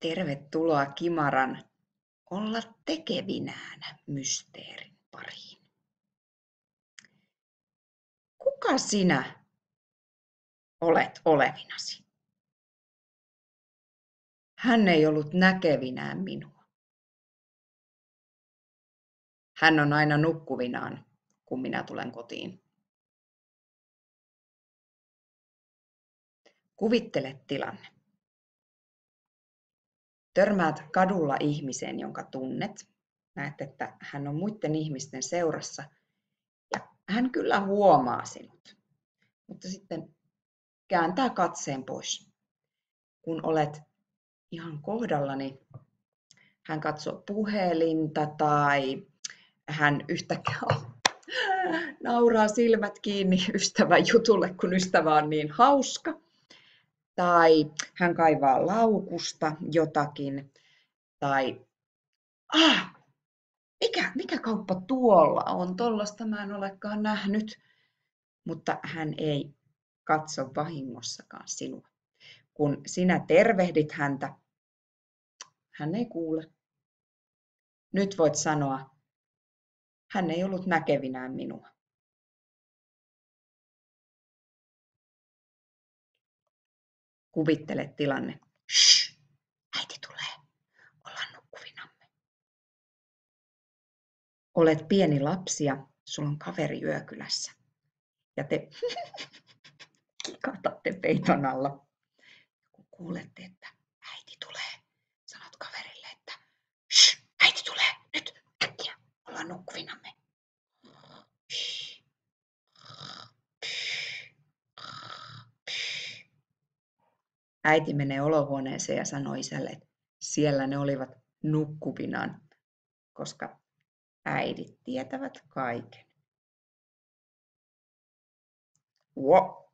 Tervetuloa Kimaran olla tekevinään mysteerin pariin. Kuka sinä olet olevinasi? Hän ei ollut näkevinään minua. Hän on aina nukkuvinaan, kun minä tulen kotiin. Kuvittele tilanne. Törmäät kadulla ihmiseen, jonka tunnet. Näet, että hän on muiden ihmisten seurassa ja hän kyllä huomaa sinut, mutta sitten kääntää katseen pois. Kun olet ihan kohdallani, niin hän katsoo puhelinta tai hän yhtäkkiä nauraa silmät kiinni ystävän jutulle, kun ystävä on niin hauska tai hän kaivaa laukusta jotakin, tai ah, mikä, mikä kauppa tuolla on, tuollaista mä en olekaan nähnyt, mutta hän ei katso vahingossakaan sinua. Kun sinä tervehdit häntä, hän ei kuule. Nyt voit sanoa, hän ei ollut näkevinään minua. Kuvittele tilanne. Shh, äiti tulee. Ollaan nukkuvinamme. Olet pieni lapsi ja sulla on kaveri yökylässä. Ja te kikatatte peiton alla. Kun kuulette, että äiti tulee, sanot kaverille, että Shh, äiti tulee, nyt äkkiä, ollaan nukkuvinamme. Äiti menee olohuoneeseen ja sanoo isälle, että siellä ne olivat nukkuvinaan, koska äidit tietävät kaiken. Wow.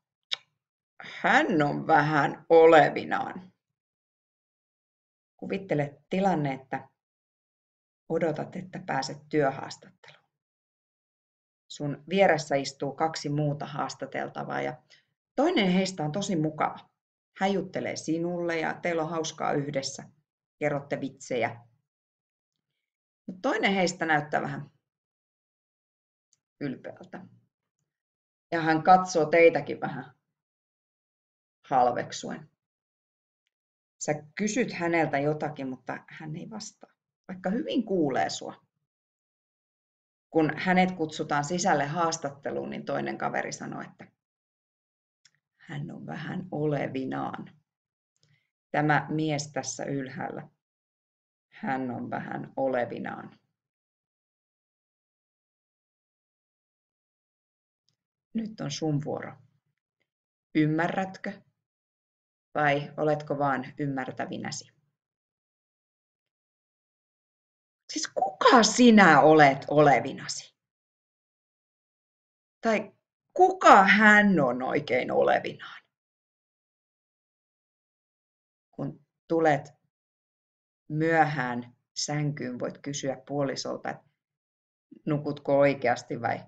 Hän on vähän olevinaan. Kuvittele tilanne, että odotat, että pääset työhaastatteluun. Sun vieressä istuu kaksi muuta haastateltavaa ja toinen heistä on tosi mukava hän juttelee sinulle ja teillä on hauskaa yhdessä. Kerrotte vitsejä. Mutta toinen heistä näyttää vähän ylpeältä. Ja hän katsoo teitäkin vähän halveksuen. Sä kysyt häneltä jotakin, mutta hän ei vastaa, vaikka hyvin kuulee sua. Kun hänet kutsutaan sisälle haastatteluun, niin toinen kaveri sanoi, että hän on vähän olevinaan. Tämä mies tässä ylhäällä, hän on vähän olevinaan. Nyt on sun vuoro. Ymmärrätkö vai oletko vaan ymmärtävinäsi? Siis kuka sinä olet olevinasi? Tai kuka hän on oikein olevinaan. Kun tulet myöhään sänkyyn, voit kysyä puolisolta, että nukutko oikeasti vai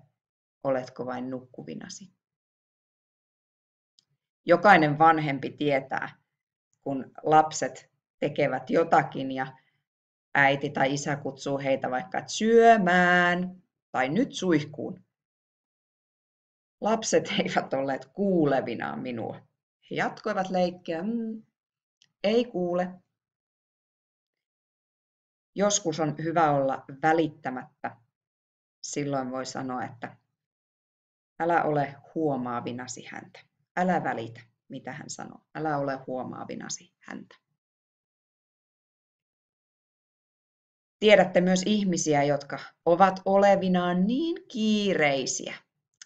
oletko vain nukkuvinasi. Jokainen vanhempi tietää, kun lapset tekevät jotakin ja äiti tai isä kutsuu heitä vaikka syömään tai nyt suihkuun, Lapset eivät olleet kuulevinaan minua. He jatkoivat leikkiä. Mm, ei kuule. Joskus on hyvä olla välittämättä. Silloin voi sanoa, että älä ole huomaavinasi häntä. Älä välitä, mitä hän sanoo. Älä ole huomaavinasi häntä. Tiedätte myös ihmisiä, jotka ovat olevinaan niin kiireisiä,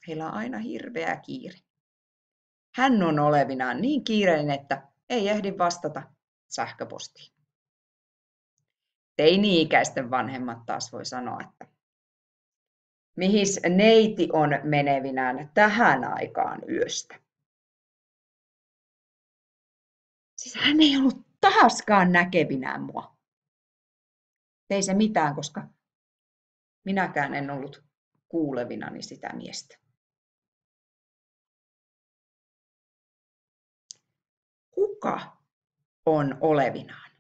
Heillä on aina hirveä kiire. Hän on olevinaan niin kiireinen, että ei ehdi vastata sähköpostiin. Teini-ikäisten vanhemmat taas voi sanoa, että mihis neiti on menevinään tähän aikaan yöstä. Siis hän ei ollut taaskaan näkevinään mua. Ei se mitään, koska minäkään en ollut kuulevinani sitä miestä. kuka on olevinaan.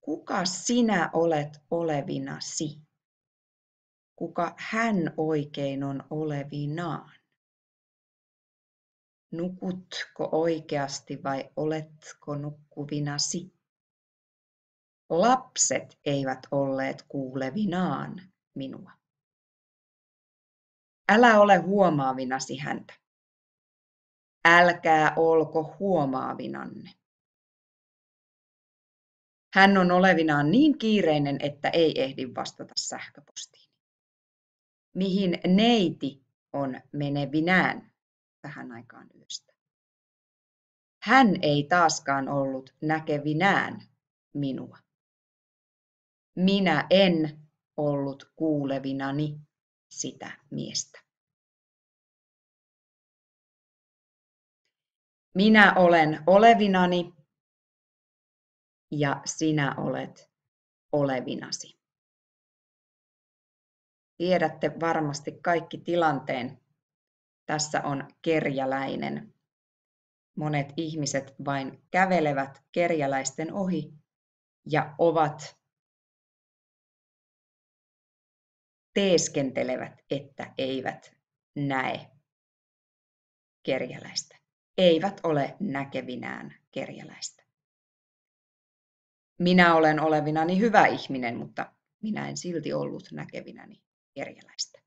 Kuka sinä olet olevinasi? Kuka hän oikein on olevinaan? Nukutko oikeasti vai oletko nukkuvinasi? Lapset eivät olleet kuulevinaan minua. Älä ole huomaavinasi häntä älkää olko huomaavinanne. Hän on olevinaan niin kiireinen, että ei ehdi vastata sähköpostiin. Mihin neiti on menevinään tähän aikaan yöstä. Hän ei taaskaan ollut näkevinään minua. Minä en ollut kuulevinani sitä miestä. Minä olen olevinani ja sinä olet olevinasi. Tiedätte varmasti kaikki tilanteen. Tässä on kerjäläinen. Monet ihmiset vain kävelevät kerjäläisten ohi ja ovat teeskentelevät, että eivät näe kerjäläistä eivät ole näkevinään kerjäläistä. Minä olen olevinani hyvä ihminen, mutta minä en silti ollut näkevinäni kerjäläistä.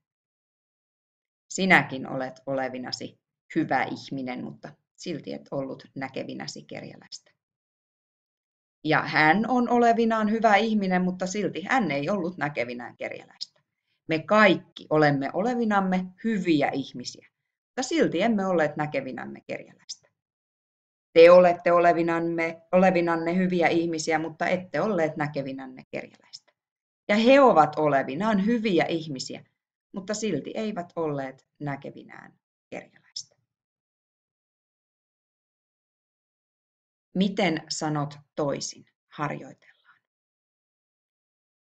Sinäkin olet olevinasi hyvä ihminen, mutta silti et ollut näkevinäsi kerjäläistä. Ja hän on olevinaan hyvä ihminen, mutta silti hän ei ollut näkevinään kerjäläistä. Me kaikki olemme olevinamme hyviä ihmisiä, mutta silti emme olleet näkevinämme kerjäläistä. Te olette olevinanne, olevinanne hyviä ihmisiä, mutta ette olleet näkevinänne kerjäläistä. Ja he ovat olevinaan hyviä ihmisiä, mutta silti eivät olleet näkevinään kerjäläistä. Miten sanot toisin? Harjoitellaan.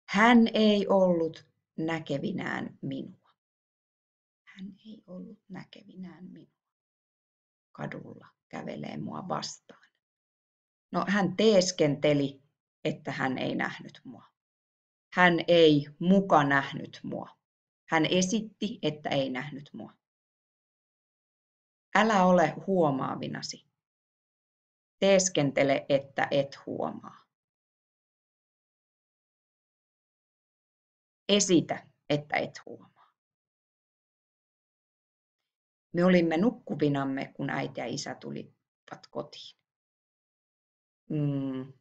Hän ei ollut näkevinään minua hän ei ollut näkevinään minua. Kadulla kävelee mua vastaan. No hän teeskenteli, että hän ei nähnyt mua. Hän ei muka nähnyt mua. Hän esitti, että ei nähnyt mua. Älä ole huomaavinasi. Teeskentele, että et huomaa. Esitä, että et huomaa. Me olimme nukkuvinamme, kun äiti ja isä tulivat kotiin. Mm.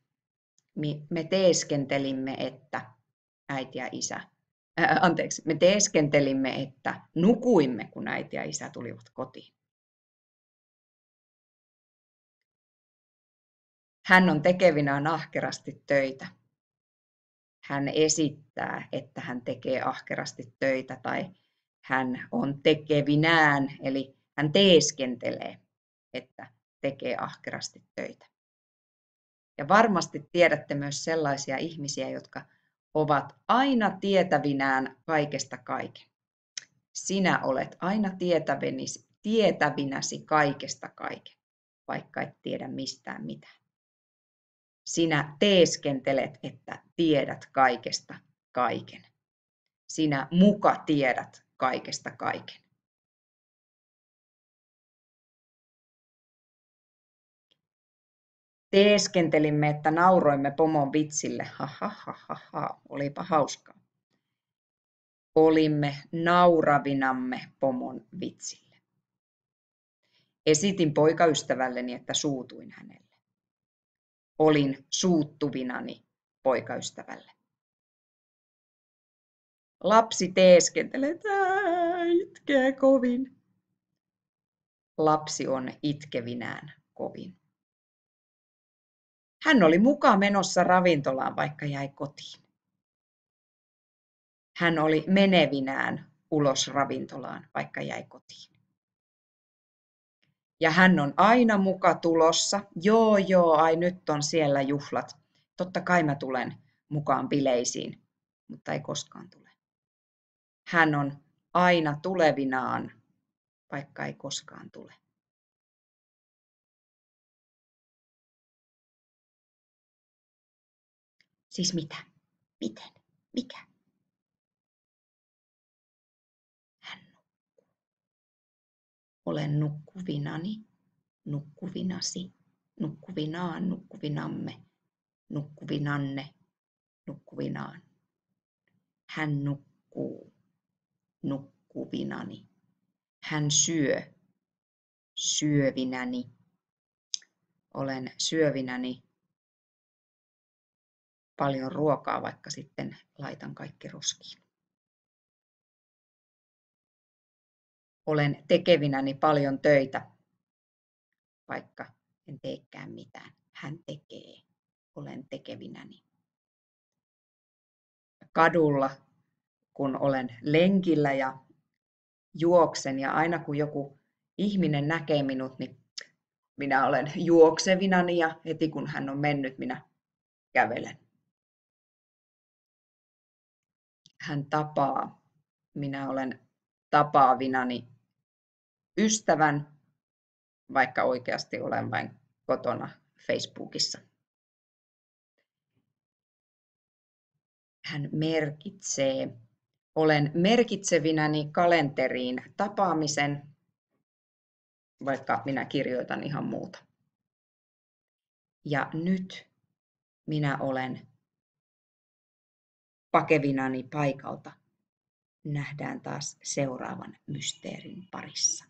Me teeskentelimme, että äiti ja isä, ää, anteeksi, me teeskentelimme, että nukuimme, kun äiti ja isä tulivat kotiin. Hän on tekevinään ahkerasti töitä. Hän esittää, että hän tekee ahkerasti töitä tai hän on tekevinään, eli hän teeskentelee, että tekee ahkerasti töitä. Ja varmasti tiedätte myös sellaisia ihmisiä, jotka ovat aina tietävinään kaikesta kaiken. Sinä olet aina tietävinäsi, tietävinäsi kaikesta kaiken, vaikka et tiedä mistään mitään. Sinä teeskentelet, että tiedät kaikesta kaiken. Sinä muka tiedät kaikesta kaiken. Teeskentelimme, että nauroimme pomon vitsille. Ha, ha, ha, ha, ha. Olipa hauskaa. Olimme nauravinamme pomon vitsille. Esitin poikaystävälleni, että suutuin hänelle. Olin suuttuvinani poikaystävälle. Lapsi teeskentelee, että itkee kovin. Lapsi on itkevinään kovin. Hän oli mukaan menossa ravintolaan, vaikka jäi kotiin. Hän oli menevinään ulos ravintolaan, vaikka jäi kotiin. Ja hän on aina muka tulossa. Joo, joo, ai nyt on siellä juhlat. Totta kai mä tulen mukaan bileisiin, mutta ei koskaan tule. Hän on aina tulevinaan, vaikka ei koskaan tule. Siis mitä? Miten? Mikä? Hän nukkuu. Olen nukkuvinani, nukkuvinasi, nukkuvinaan, nukkuvinamme, nukkuvinanne, nukkuvinaan. Hän nukkuu nukkuvinani. Hän syö syövinäni. Olen syövinäni paljon ruokaa, vaikka sitten laitan kaikki roskiin. Olen tekevinäni paljon töitä, vaikka en teekään mitään. Hän tekee. Olen tekevinäni. Kadulla kun olen lenkillä ja juoksen ja aina kun joku ihminen näkee minut, niin minä olen juoksevinani ja heti kun hän on mennyt, minä kävelen. Hän tapaa, minä olen tapaavinani ystävän, vaikka oikeasti olen vain kotona Facebookissa. Hän merkitsee olen merkitsevinäni kalenteriin tapaamisen, vaikka minä kirjoitan ihan muuta. Ja nyt minä olen pakevinani paikalta. Nähdään taas seuraavan mysteerin parissa.